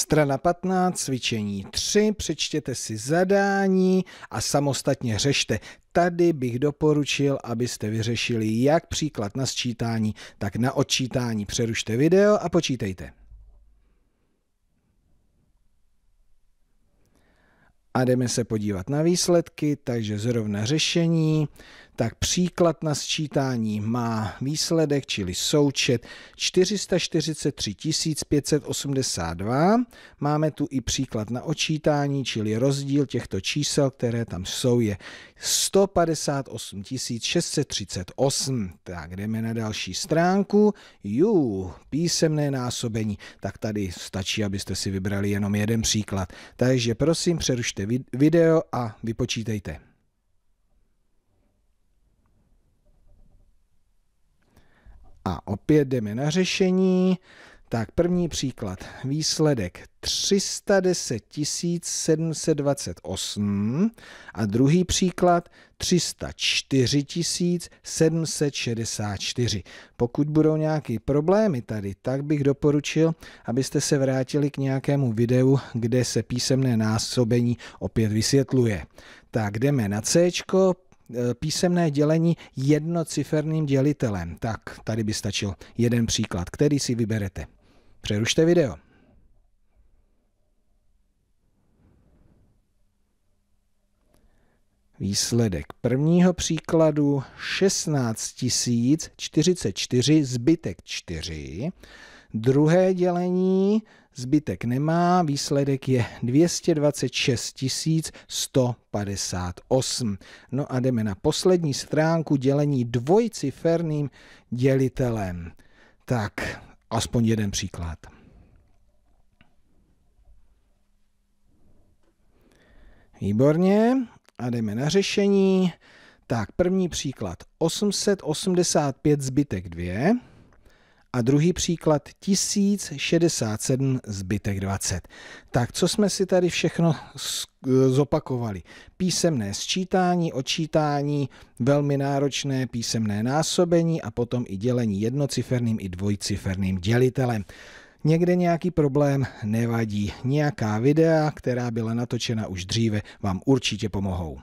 Strana 15, cvičení 3, přečtěte si zadání a samostatně řešte. Tady bych doporučil, abyste vyřešili jak příklad na sčítání, tak na odčítání. Přerušte video a počítejte. A jdeme se podívat na výsledky, takže zrovna řešení tak příklad na sčítání má výsledek, čili součet 443 582. Máme tu i příklad na očítání, čili rozdíl těchto čísel, které tam jsou, je 158 638. Tak jdeme na další stránku. Jú, písemné násobení. Tak tady stačí, abyste si vybrali jenom jeden příklad. Takže prosím, přerušte video a vypočítejte. A opět jdeme na řešení. Tak první příklad. Výsledek 310 728 a druhý příklad 304 764. Pokud budou nějaké problémy tady, tak bych doporučil, abyste se vrátili k nějakému videu, kde se písemné násobení opět vysvětluje. Tak jdeme na C, Eh, písemné dělení jednociferným dělitelem. Tak, tady by stačil jeden příklad, který si vyberete. Přerušte video. Výsledek prvního příkladu 16 044 zbytek 4. Druhé dělení zbytek nemá, výsledek je 226 158. No a jdeme na poslední stránku dělení dvojciferným dělitelem. Tak, aspoň jeden příklad. Výborně a jdeme na řešení. Tak, první příklad 885 zbytek 2 a druhý příklad 1067 zbytek 20. Tak, co jsme si tady všechno zopakovali? Písemné sčítání, očítání, velmi náročné písemné násobení a potom i dělení jednociferným i dvojciferným dělitelem. Někde nějaký problém nevadí. Nějaká videa, která byla natočena už dříve, vám určitě pomohou.